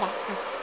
嗯。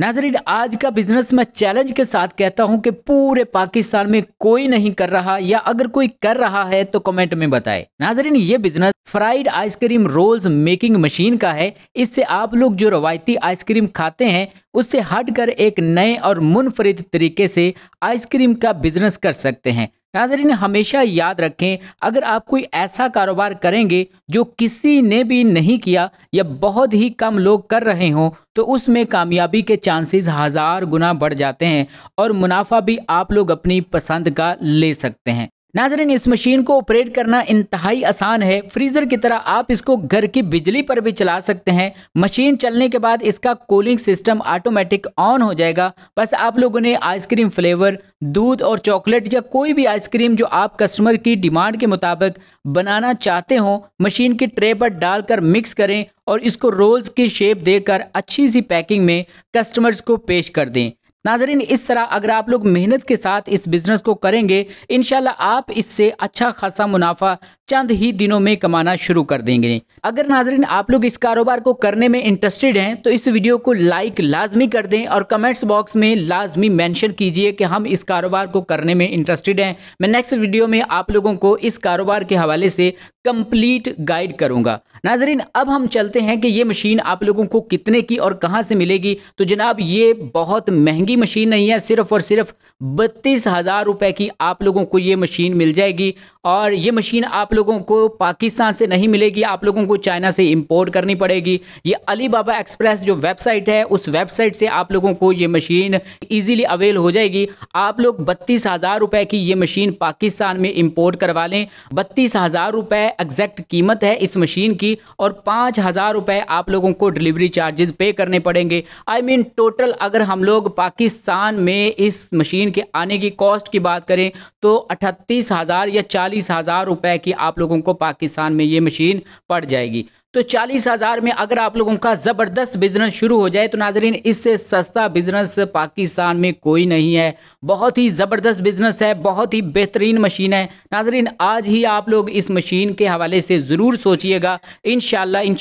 नाजरीन आज का बिजनेस मैं चैलेंज के साथ कहता हूं कि पूरे पाकिस्तान में कोई नहीं कर रहा या अगर कोई कर रहा है तो कमेंट में बताए नाजरीन ये business fried ice cream rolls making machine का है इससे आप लोग जो रवायती आइसक्रीम खाते हैं उससे हटकर एक नए और मुनफरद तरीके से आइसक्रीम का बिजनेस कर सकते हैं नाजरीन हमेशा याद रखें अगर आप कोई ऐसा कारोबार करेंगे जो किसी ने भी नहीं किया या बहुत ही कम लोग कर रहे हों तो उसमें कामयाबी के चांसेस हज़ार गुना बढ़ जाते हैं और मुनाफा भी आप लोग अपनी पसंद का ले सकते हैं नाजरन इस मशीन को ऑपरेट करना इंतहाई आसान है फ्रीज़र की तरह आप इसको घर की बिजली पर भी चला सकते हैं मशीन चलने के बाद इसका कूलिंग सिस्टम ऑटोमेटिक ऑन हो जाएगा बस आप लोगों ने आइसक्रीम फ्लेवर दूध और चॉकलेट या कोई भी आइसक्रीम जो आप कस्टमर की डिमांड के मुताबिक बनाना चाहते हो मशीन की ट्रे पर डालकर मिक्स करें और इसको रोल्स की शेप देकर अच्छी सी पैकिंग में कस्टमर्स को पेश कर दें नाजरीन इस तरह अगर आप लोग मेहनत के साथ इस बिज़नेस को करेंगे इन आप इससे अच्छा खासा मुनाफा चंद ही दिनों में कमाना शुरू कर देंगे अगर नाजरीन आप लोग इस कारोबार को करने में इंटरेस्टेड हैं तो इस वीडियो को लाइक लाजमी कर दें और कमेंट्स बॉक्स में लाजमी मेंशन कीजिए कि हम इस कारोबार को करने में इंटरेस्टेड हैं मैं नेक्स्ट वीडियो में आप लोगों को इस कारोबार के हवाले से कंप्लीट गाइड करूंगा नाजरीन अब हम चलते हैं कि ये मशीन आप लोगों को कितने की और कहाँ से मिलेगी तो जनाब ये बहुत महंगी मशीन नहीं है सिर्फ़ और सिर्फ बत्तीस हज़ार रुपये की आप लोगों को ये मशीन मिल जाएगी और ये मशीन आप लोगों को पाकिस्तान से नहीं मिलेगी आप लोगों को चाइना से इम्पोर्ट करनी पड़ेगी ये अली बाबा एक्सप्रेस जो वेबसाइट है उस वेबसाइट से आप लोगों को ये मशीन ईजिली अवेल हो जाएगी आप लोग बत्तीस हज़ार रुपये की ये मशीन पाकिस्तान में इम्पोर्ट करवा लें बत्तीस हज़ार रुपये एग्जैक्ट कीमत है इस मशीन की और पाँच हज़ार रुपए आप लोगों को डिलीवरी चार्जेस पे करने पड़ेंगे I I mean mean, total अगर हम लोग पाकिस्तान में इस मशीन के आने की कॉस्ट की बात करें तो अठतीस हज़ार या चालीस चालीस हज़ार रुपए की आप लोगों को पाकिस्तान में ये मशीन पड़ जाएगी तो चालीस हज़ार में अगर आप लोगों का ज़बरदस्त बिज़नेस शुरू हो जाए तो नाजरीन इससे सस्ता बिज़नेस पाकिस्तान में कोई नहीं है बहुत ही ज़बरदस्त बिज़नेस है बहुत ही बेहतरीन मशीन है नाजरीन आज ही आप लोग इस मशीन के हवाले से ज़रूर सोचिएगा इन शाह इन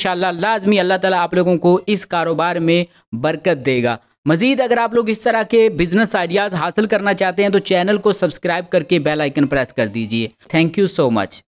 लाजमी अल्लाह ताला आप लोगों को इस कारोबार में बरकत देगा मजीद अगर आप लोग इस तरह के बिजनेस आइडियाज़ हासिल करना चाहते हैं तो चैनल को सब्सक्राइब करके बेल आइकन प्रेस कर दीजिए थैंक यू सो मच